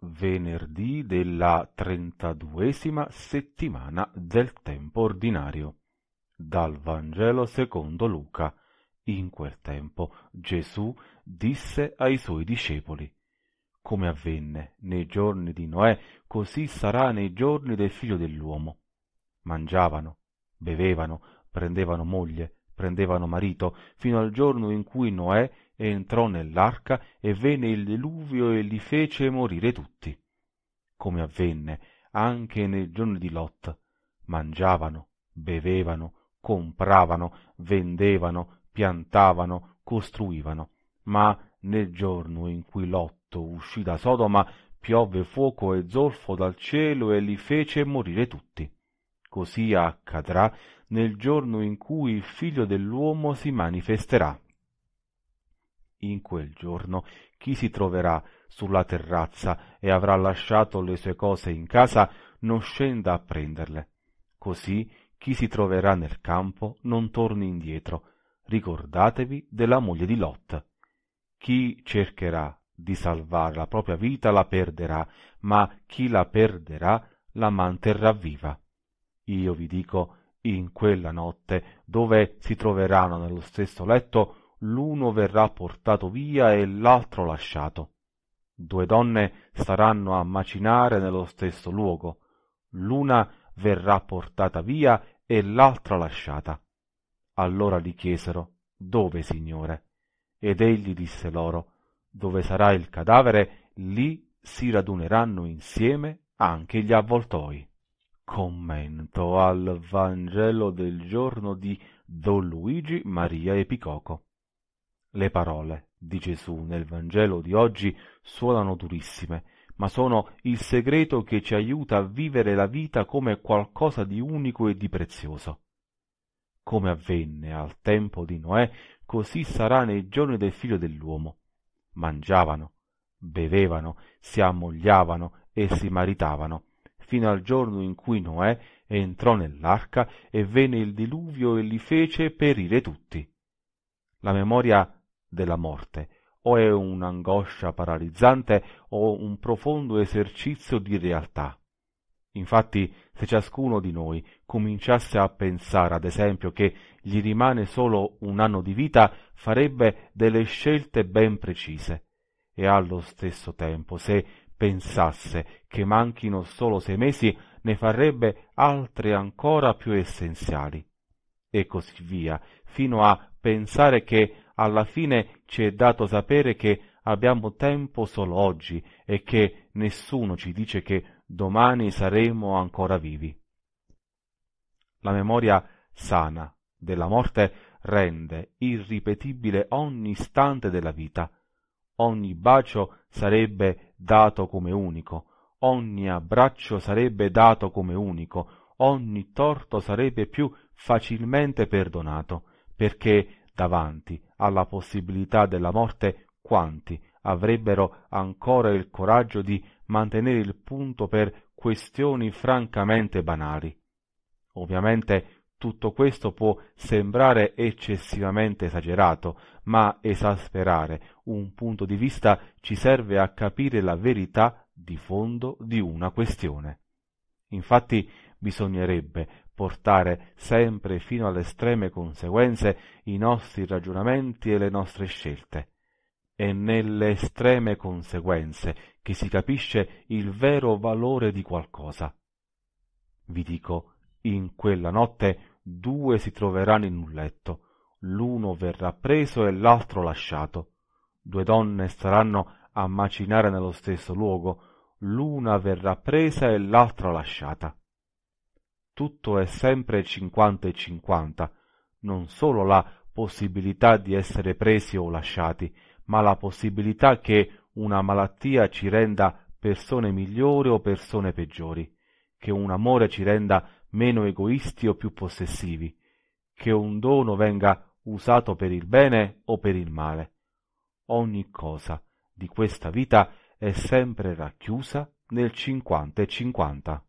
venerdì della trentaduesima settimana del tempo ordinario. Dal Vangelo secondo Luca. In quel tempo Gesù disse ai suoi discepoli, Come avvenne nei giorni di Noè, così sarà nei giorni del figlio dell'uomo. Mangiavano, bevevano, prendevano moglie, prendevano marito, fino al giorno in cui Noè entrò nell'arca e venne il diluvio e li fece morire tutti. Come avvenne anche nel giorno di Lot. Mangiavano, bevevano, compravano, vendevano, piantavano, costruivano. Ma nel giorno in cui Lotto uscì da Sodoma, piove fuoco e zolfo dal cielo e li fece morire tutti. Così accadrà nel giorno in cui il figlio dell'uomo si manifesterà in quel giorno chi si troverà sulla terrazza e avrà lasciato le sue cose in casa non scenda a prenderle. Così chi si troverà nel campo non torni indietro. Ricordatevi della moglie di Lot. Chi cercherà di salvare la propria vita la perderà, ma chi la perderà la manterrà viva. Io vi dico, in quella notte, dove si troveranno nello stesso letto l'uno verrà portato via e l'altro lasciato. Due donne staranno a macinare nello stesso luogo, l'una verrà portata via e l'altra lasciata. Allora gli chiesero, Dove, Signore? Ed egli disse loro, Dove sarà il cadavere, lì si raduneranno insieme anche gli avvoltoi. Commento al Vangelo del giorno di Don Luigi Maria Epicoco. Le parole di Gesù nel Vangelo di oggi suonano durissime, ma sono il segreto che ci aiuta a vivere la vita come qualcosa di unico e di prezioso. Come avvenne al tempo di Noè, così sarà nei giorni del figlio dell'uomo. Mangiavano, bevevano, si ammogliavano e si maritavano, fino al giorno in cui Noè entrò nell'arca e venne il diluvio e li fece perire tutti. La memoria della morte, o è un'angoscia paralizzante o un profondo esercizio di realtà. Infatti, se ciascuno di noi cominciasse a pensare, ad esempio, che gli rimane solo un anno di vita, farebbe delle scelte ben precise. E allo stesso tempo, se pensasse che manchino solo sei mesi, ne farebbe altre ancora più essenziali. E così via, fino a pensare che alla fine ci è dato sapere che abbiamo tempo solo oggi e che nessuno ci dice che domani saremo ancora vivi. La memoria sana della morte rende irripetibile ogni istante della vita. Ogni bacio sarebbe dato come unico, ogni abbraccio sarebbe dato come unico, ogni torto sarebbe più facilmente perdonato, perché davanti alla possibilità della morte quanti avrebbero ancora il coraggio di mantenere il punto per questioni francamente banali. Ovviamente tutto questo può sembrare eccessivamente esagerato, ma esasperare un punto di vista ci serve a capire la verità di fondo di una questione. Infatti bisognerebbe portare sempre fino alle estreme conseguenze i nostri ragionamenti e le nostre scelte. È nelle estreme conseguenze che si capisce il vero valore di qualcosa. Vi dico, in quella notte due si troveranno in un letto, l'uno verrà preso e l'altro lasciato. Due donne staranno a macinare nello stesso luogo, l'una verrà presa e l'altra lasciata tutto è sempre cinquanta e cinquanta, non solo la possibilità di essere presi o lasciati, ma la possibilità che una malattia ci renda persone migliori o persone peggiori, che un amore ci renda meno egoisti o più possessivi, che un dono venga usato per il bene o per il male. Ogni cosa di questa vita è sempre racchiusa nel cinquanta e cinquanta.